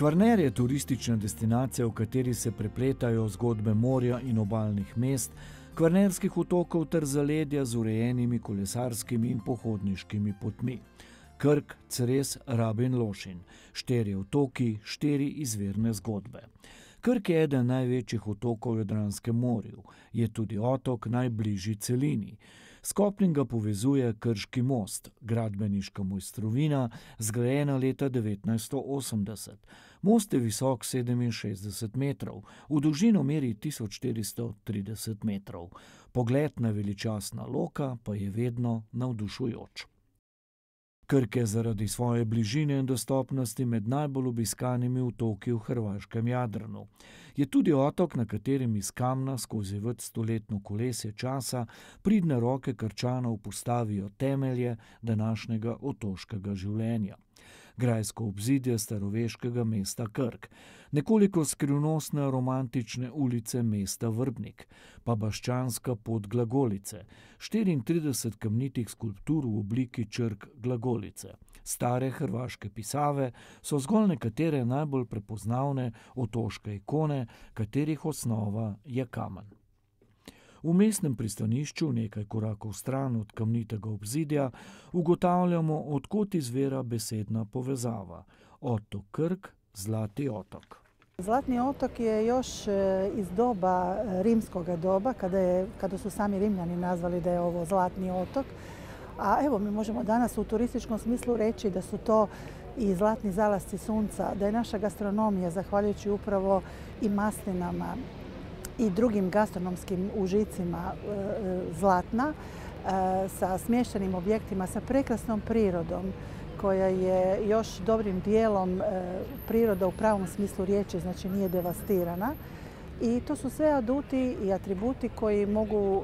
Kvarner je turistična destinacija, v kateri se prepletajo zgodbe morja in obaljnih mest, kvarnerskih otokov ter zaledja z urejenimi kolesarskimi in pohodniškimi potmi. Krk, Cres, Rabin, Lošin. Štiri otoki, štiri izvirne zgodbe. Krk je eden največjih otokov v Jadranskem morju, je tudi otok najbližji celini. Skopnjen ga povezuje Krški most, gradbeniška mojstrovina, zgrajena leta 1980. Most je visok 67 metrov, v dolžino meri 1430 metrov. Pogled na veličastna loka pa je vedno navdušujoč. Krke zaradi svoje bližine in dostopnosti med najbolj obiskanimi otoki v hrvaškem Jadranu. Je tudi otok, na katerem iz kamna skozi vrtstoletno kolesje časa pridne roke krčanov postavijo temelje današnjega otoškega življenja grajsko obzidje staroveškega mesta Krk, nekoliko skrivnostne romantične ulice mesta Vrbnik, pa baščanska pod Glagolice, 34 kamnitih skulptur v obliki črk Glagolice. Stare hrvaške pisave so zgolj nekatere najbolj prepoznavne otoške ikone, katerih osnova je kamen. V mestnem pristanišču, nekaj korakov stran od kamnitega obzidja, ugotavljamo, odkot izvira besedna povezava: Otok Krk, Zlati otok. Zlatni otok je još e, iz doba e, rimskega doba, kada so sami rimljani nazvali, da je ovo Zlatni otok. A evo, mi možemo danas u turističkom smislu reći da su to i zlatni zalasci sunca, da je naša gastronomija, zahvaljujući upravo i maslinama, i drugim gastronomskim užicima e, e, Zlatna e, sa smještenim objektima, sa prekrasnom prirodom koja je još dobrim dijelom priroda u pravom smislu riječi, znači nije devastirana. I to su sve aduti i atributi koji mogu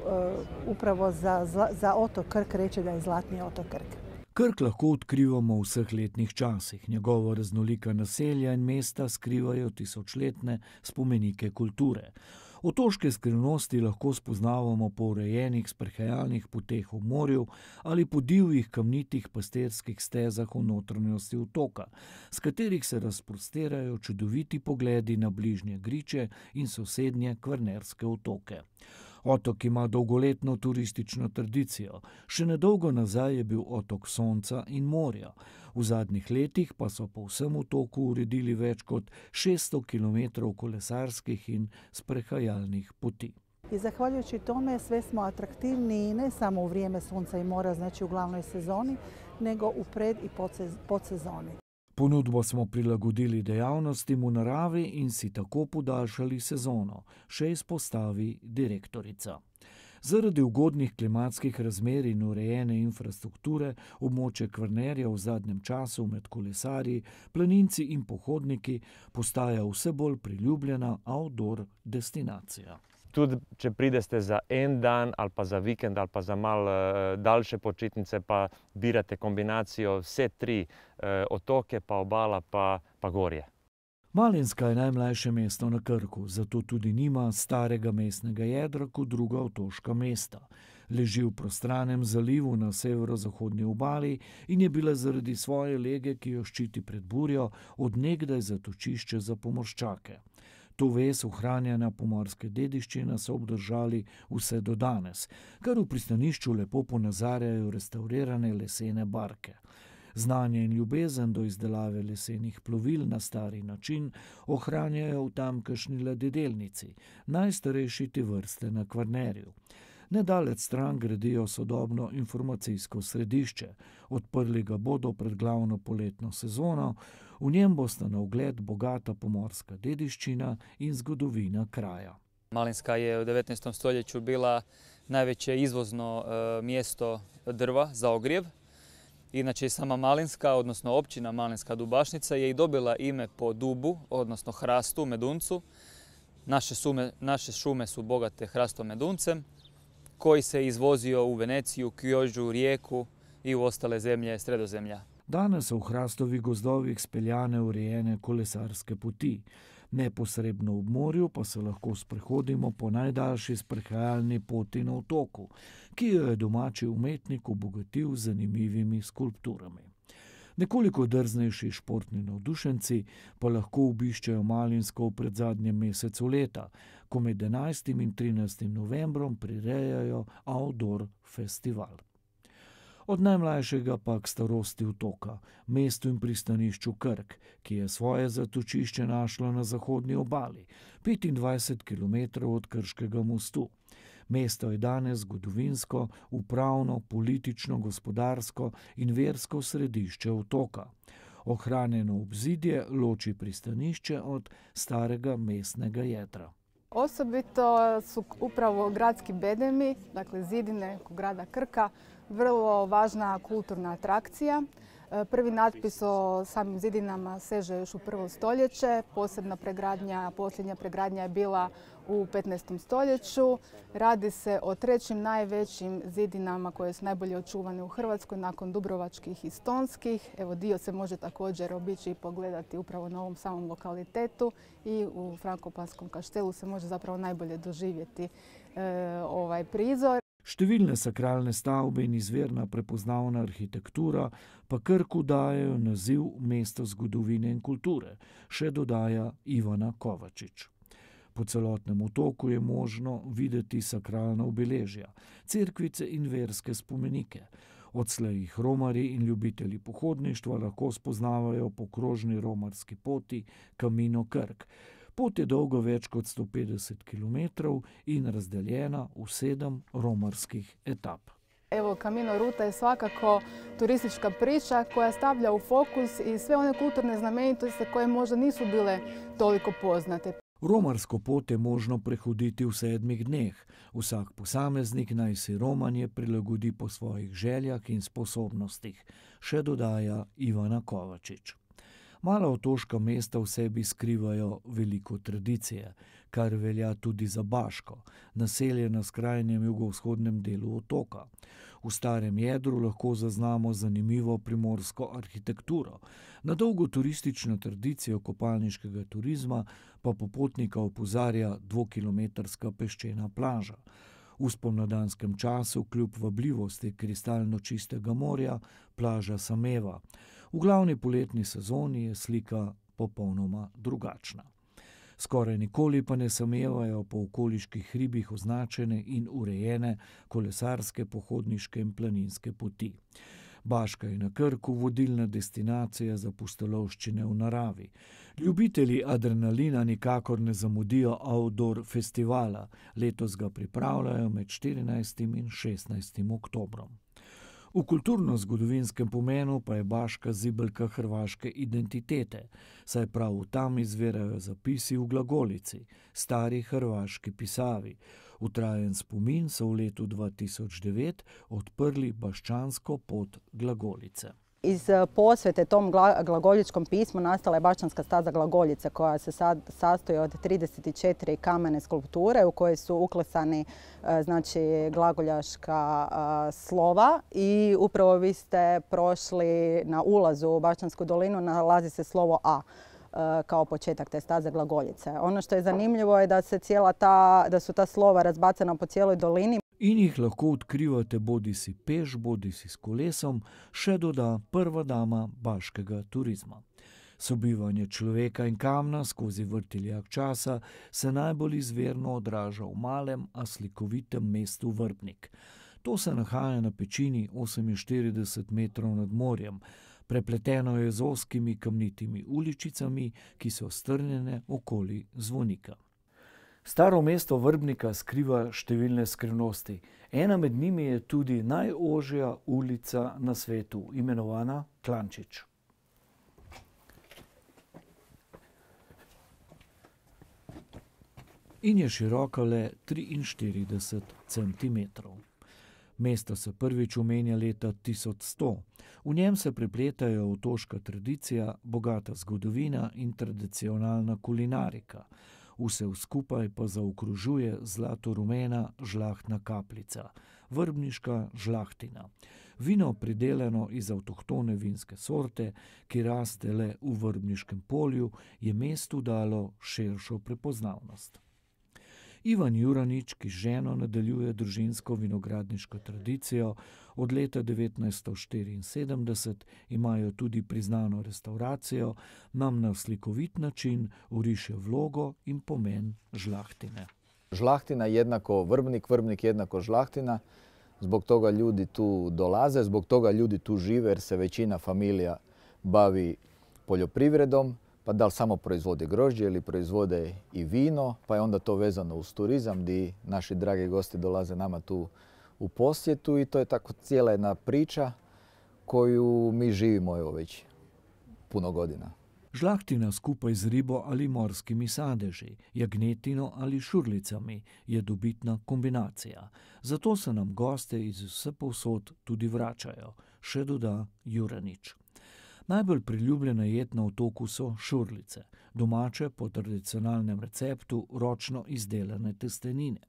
upravo za, za otok Krk reći da je zlatni otok Krk. Krk lahko odkrivamo u vseh letnih časih. Njegovo raznolika naselja in mesta skrivajo tisočletne spomenike kulture. Otoške skrivnosti lahko spoznavamo po urejenih sprehajalnih poteh v morju ali po divjih kamnitih pasterskih stezah v notranjosti otoka, z katerih se razprostirajo čudoviti pogledi na bližnje griče in sosednje kvarnerske otoke. Otok ima dolgoletno turistično tradicijo, še nedolgo nazaj je bil otok sonca in morja, v zadnjih letih pa so po vsem otoku uredili več kot 600 km kolesarskih in sprehajalnih poti. In zahvaljujoči tome sve smo atraktivni ne samo u vrijeme sunca i mora, znači u glavnoj sezoni, nego u pred i podsezoni. Ponudbo smo prilagodili dejavnostim v naravi in si tako podaljšali sezono, še izpostavi direktorica. Zaradi ugodnih klimatskih razmer in urejene infrastrukture območje Kvrnerja v zadnjem času med kolesarji, planinci in pohodniki postaja vse bolj priljubljena outdoor destinacija tudi če pridete za en dan ali pa za vikend ali pa za mal eh, daljše počitnice, pa birate kombinacijo vse tri eh, otoke, pa obala, pa, pa gorje. Malinska je najmlajše mesto na Krku, zato tudi nima starega mestnega jedra kot druga otoška mesta. Leži v prostranem zalivu na severozahodni obali in je bila zaradi svoje lege, ki jo ščiti pred burjo, odnegdaj zatočišče za pomorščake. To vez ohranjena pomorske dediščina so obdržali vse do danes, kar v pristanišču lepo ponazarjajo restaurirane lesene barke. Znanje in ljubezen do izdelave lesenih plovil na stari način ohranjajo v tamkajšnji ladedelnici, najstarejši te vrste na Kvarnerju. Nedalec stran gradijo sodobno informacijsko središče. Odprli ga bodo pred glavno poletno sezono, v njem bosta na ogled bogata pomorska dediščina in zgodovina kraja. Malinska je u 19. stoljeću bila najveće izvozno eh, mjesto drva za ogrijev. Inače, sama Malinska, odnosno općina Malinska Dubašnica je i dobila ime po dubu, odnosno hrastu, meduncu. Naše, naše šume su bogate hrastom meduncem, koji se izvozio u Veneciju, Kjožu, Rijeku i u ostale zemlje Sredozemlja. Danas su u hrastovi gozdovih speljane urejene kolesarske puti. Neposredno u morju pa se lahko sprehodimo po najdalši sprehajalni poti na otoku, ki jo je domači umetnik obogatil zanimivimi skulpturami. Nekoliko drznejši športni navdušenci pa lahko obiščejo Malinsko v predzadnjem mesecu leta, ko med 11. in 13. novembrom prirejajo Outdoor Festival. Od najmlajšega pa k starosti otoka, mestu in pristanišču Krk, ki je svoje zatočišče našlo na zahodnji obali, 25 km od Krškega mostu. Mesto je danes zgodovinsko, upravno, politično, gospodarsko in versko središče otoka. Ohranjeno obzidje loči pristanišče od starega mestnega jedra. Osobito su upravo gradski bedemi, dakle zidine grada Krka, vrlo važna kulturna atrakcija. E, prvi natpis o samim zidinama seže još u prvo stoljeće. Posebna pregradnja, posljednja pregradnja je bila u 15. stoljeću. Radi se o trećim najvećim zidinama koje su najbolje očuvane u Hrvatskoj nakon Dubrovačkih i Stonskih. Evo dio se može također obići i pogledati upravo na ovom samom lokalitetu i u Frankopanskom kaštelu se može zapravo najbolje doživjeti e, ovaj prizor. Številne sakralne stavbe in izvirna prepoznavna arhitektura pa krku dajo naziv mesta zgodovine in kulture, še dodaja Ivana Kovačič. Po celotnem otoku je možno videti sakralna obeležja, cerkvice in verske spomenike. Odslej jih romari in ljubitelji pohodništva lahko spoznavajo po krožni romarski poti Kamino Krk. Pot je dolga več kot 150 km in razdeljena v sedem romarskih etap. Evo, Kamino Ruta je svakako turistička priča koja stavlja u fokus i sve one kulturne znamenitosti koje možda nisu bile toliko poznate. Romarsko pot je možno prehoditi v sedmih dneh. Vsak posameznik naj si romanje prilagodi po svojih željah in sposobnostih, še dodaja Ivana Kovačič. Mala otoška mesta v sebi skrivajo veliko tradicije, kar velja tudi za Baško, naselje na skrajnem jugovzhodnem delu otoka. V starem jedru lahko zaznamo zanimivo primorsko arhitekturo, na dolgo turistično tradicijo kopalniškega turizma pa popotnika opozarja dvokilometrska peščena plaža. V spomladanskem času, kljub vabljivosti kristalno čistega morja, plaža Sameva. V glavni poletni sezoni je slika popolnoma drugačna. Skoraj nikoli pa ne samevajo po okoliških hribih označene in urejene kolesarske, pohodniške in planinske poti. Baška je na Krku vodilna destinacija za pustolovščine v naravi. Ljubitelji adrenalina nikakor ne zamudijo outdoor festivala, letos ga pripravljajo med 14. in 16. oktobrom. V kulturno-zgodovinskem pomenu pa je baška zibelka hrvaške identitete, saj prav tam izvirajo zapisi v glagolici, stari hrvaški pisavi. V trajen spomin so v letu 2009 odprli baščansko pot glagolice. Iz e, posvete tom glagoljičkom pismu nastala je bačanska staza glagoljica koja se sad sastoji od 34 kamene skulpture u koje su uklesani e, znači, glagoljaška e, slova i upravo vi ste prošli na ulazu u Bašćansku dolinu, nalazi se slovo A kao početak te staze glagoljice. Ono što je zanimljivo je da, se cijela ta, da su ta slova razbacana po cijeloj dolini. in jih lahko odkrivate bodi si peš, bodi si s kolesom, še doda prva dama baškega turizma. Sobivanje človeka in kamna skozi vrtiljak časa se najbolj izverno odraža v malem, a slikovitem mestu Vrbnik. To se nahaja na pečini 48 metrov nad morjem, prepleteno je z oskimi kamnitimi uličicami, ki so strnjene okoli zvonika. Staro mesto Vrbnika skriva številne skrivnosti. Ena med njimi je tudi najožja ulica na svetu, imenovana Klančič. In je široka le 43 centimetrov. Mesto se prvič omenja leta 1100. V njem se prepletajo otoška tradicija, bogata zgodovina in tradicionalna kulinarika – vse skupaj pa zaokružuje zlato-rumena žlahtna kapljica, vrbniška žlahtina. Vino pridelano iz avtohtone vinske sorte, ki raste le v vrbniškem polju, je mestu dalo širšo prepoznavnost. Ivan Juranič, ki ženo nadaljuje družinsko vinogradniško tradicijo, od leta 1974 imajo tudi priznano restauracijo, nam na slikovit način uriše vlogo in pomen žlahtine. Žlahtina je enako vrbnik, vrbnik je enako žlahtina, zbog toga ljudi tu dolaze, zbog toga ljudi tu žive, jer se večina familija bavi poljoprivredom, pa da li samo proizvode grožđe ili proizvode i vino, pa je onda to vezano uz turizam gdje naši dragi gosti dolaze nama tu u posjetu i to je tako cijela jedna priča koju mi živimo evo već puno godina. Žlaktina skupaj z ribo ali morskimi sadeži, jagnetino ali šurlicami je dobitna kombinacija. Zato se nam goste iz vse povsod tudi vračajo, še doda Juranič. Najbolj priljubljene jed na otoku so šurlice, domače po tradicionalnem receptu ročno izdelane testenine.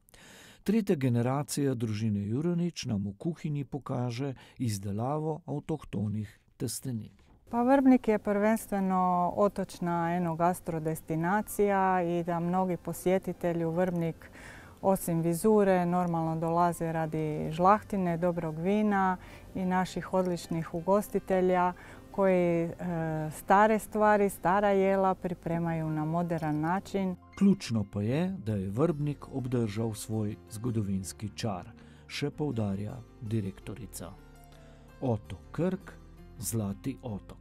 Tretja generacija družine Juronič nam v kuhinji pokaže izdelavo avtohtonih testenin. Pa Vrbnik je prvenstveno otočna enogastro destinacija in da mnogi posjetitelji v Vrbnik osim vizure normalno dolaze radi žlahtine, dobrog vina in naših odličnih ugostitelja, koji eh, stare stvari, stara jela pripremaju na modern način. Ključno pa je, da je Vrbnik obdržal svoj zgodovinski čar, še poudarja direktorica. Oto Krk, Zlati otok.